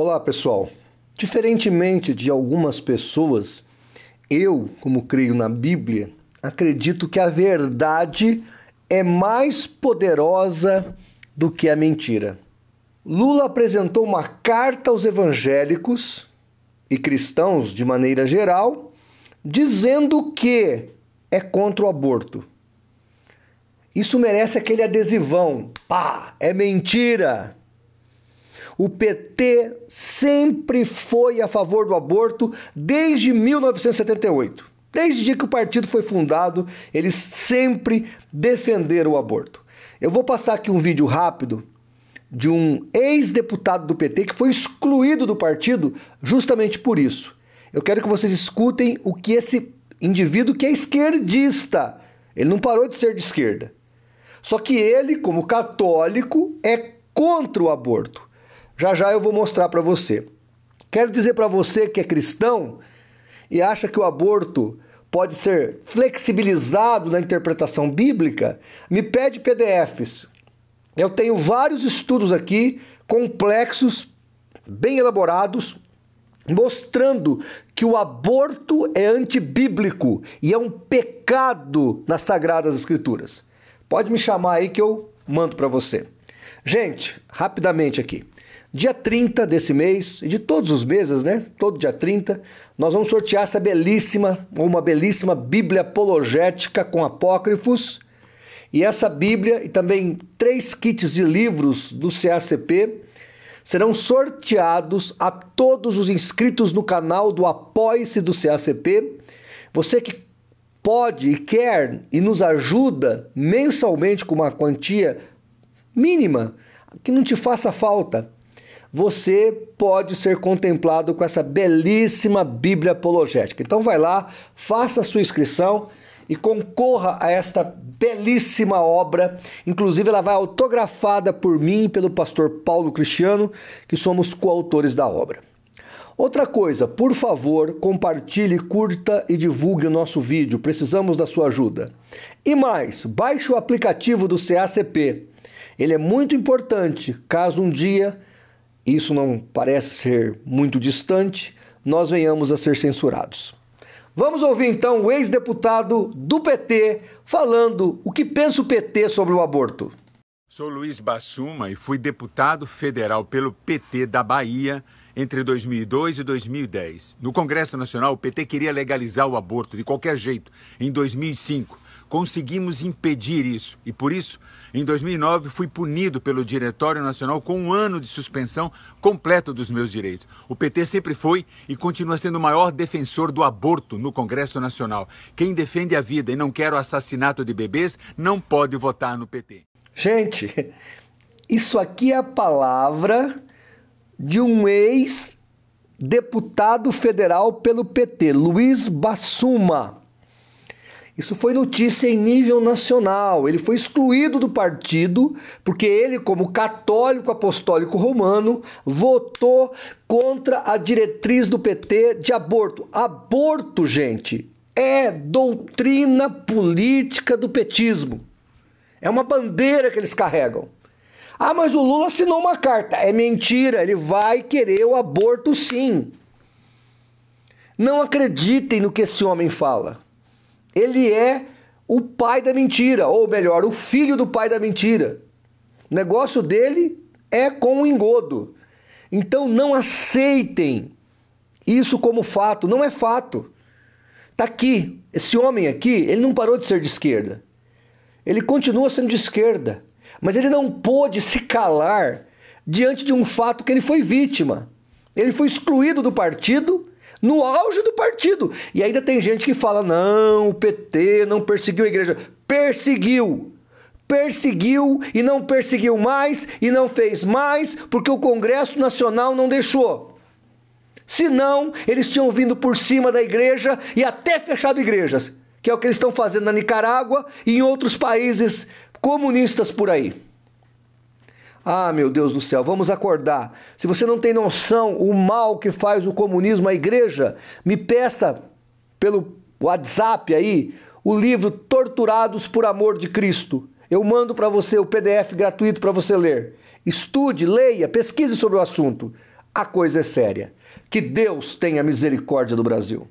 Olá, pessoal. Diferentemente de algumas pessoas, eu, como creio na Bíblia, acredito que a verdade é mais poderosa do que a mentira. Lula apresentou uma carta aos evangélicos e cristãos de maneira geral, dizendo que é contra o aborto. Isso merece aquele adesivão. Pá, é mentira. O PT sempre foi a favor do aborto desde 1978. Desde que o partido foi fundado, eles sempre defenderam o aborto. Eu vou passar aqui um vídeo rápido de um ex-deputado do PT que foi excluído do partido justamente por isso. Eu quero que vocês escutem o que esse indivíduo que é esquerdista, ele não parou de ser de esquerda. Só que ele, como católico, é contra o aborto. Já já eu vou mostrar para você. Quero dizer para você que é cristão e acha que o aborto pode ser flexibilizado na interpretação bíblica, me pede PDFs. Eu tenho vários estudos aqui complexos, bem elaborados, mostrando que o aborto é antibíblico e é um pecado nas sagradas escrituras. Pode me chamar aí que eu mando para você. Gente, rapidamente aqui. Dia 30 desse mês, e de todos os meses, né? Todo dia 30, nós vamos sortear essa belíssima, uma belíssima Bíblia apologética com apócrifos. E essa Bíblia e também três kits de livros do CACP serão sorteados a todos os inscritos no canal do Apoie-se do CACP. Você que pode e quer e nos ajuda mensalmente com uma quantia mínima, que não te faça falta você pode ser contemplado com essa belíssima Bíblia apologética. Então vai lá, faça a sua inscrição e concorra a esta belíssima obra. Inclusive ela vai autografada por mim e pelo pastor Paulo Cristiano, que somos coautores da obra. Outra coisa, por favor, compartilhe, curta e divulgue o nosso vídeo. Precisamos da sua ajuda. E mais, baixe o aplicativo do CACP. Ele é muito importante caso um dia isso não parece ser muito distante, nós venhamos a ser censurados. Vamos ouvir então o ex-deputado do PT falando o que pensa o PT sobre o aborto. Sou Luiz Bassuma e fui deputado federal pelo PT da Bahia entre 2002 e 2010. No Congresso Nacional, o PT queria legalizar o aborto de qualquer jeito. Em 2005, conseguimos impedir isso e por isso em 2009, fui punido pelo Diretório Nacional com um ano de suspensão completa dos meus direitos. O PT sempre foi e continua sendo o maior defensor do aborto no Congresso Nacional. Quem defende a vida e não quer o assassinato de bebês não pode votar no PT. Gente, isso aqui é a palavra de um ex-deputado federal pelo PT, Luiz Bassuma. Isso foi notícia em nível nacional. Ele foi excluído do partido porque ele, como católico apostólico romano, votou contra a diretriz do PT de aborto. Aborto, gente, é doutrina política do petismo. É uma bandeira que eles carregam. Ah, mas o Lula assinou uma carta. É mentira, ele vai querer o aborto sim. Não acreditem no que esse homem fala. Ele é o pai da mentira, ou melhor, o filho do pai da mentira. O negócio dele é com o engodo. Então não aceitem isso como fato, não é fato. Tá aqui, esse homem aqui, ele não parou de ser de esquerda. Ele continua sendo de esquerda, mas ele não pôde se calar diante de um fato que ele foi vítima. Ele foi excluído do partido no auge do partido. E ainda tem gente que fala: não, o PT não perseguiu a igreja. Perseguiu! Perseguiu e não perseguiu mais e não fez mais porque o Congresso Nacional não deixou. Senão, eles tinham vindo por cima da igreja e até fechado igrejas, que é o que eles estão fazendo na Nicarágua e em outros países comunistas por aí. Ah, meu Deus do céu, vamos acordar. Se você não tem noção o mal que faz o comunismo à igreja, me peça pelo WhatsApp aí o livro Torturados por Amor de Cristo. Eu mando para você o PDF gratuito para você ler. Estude, leia, pesquise sobre o assunto. A coisa é séria. Que Deus tenha misericórdia do Brasil.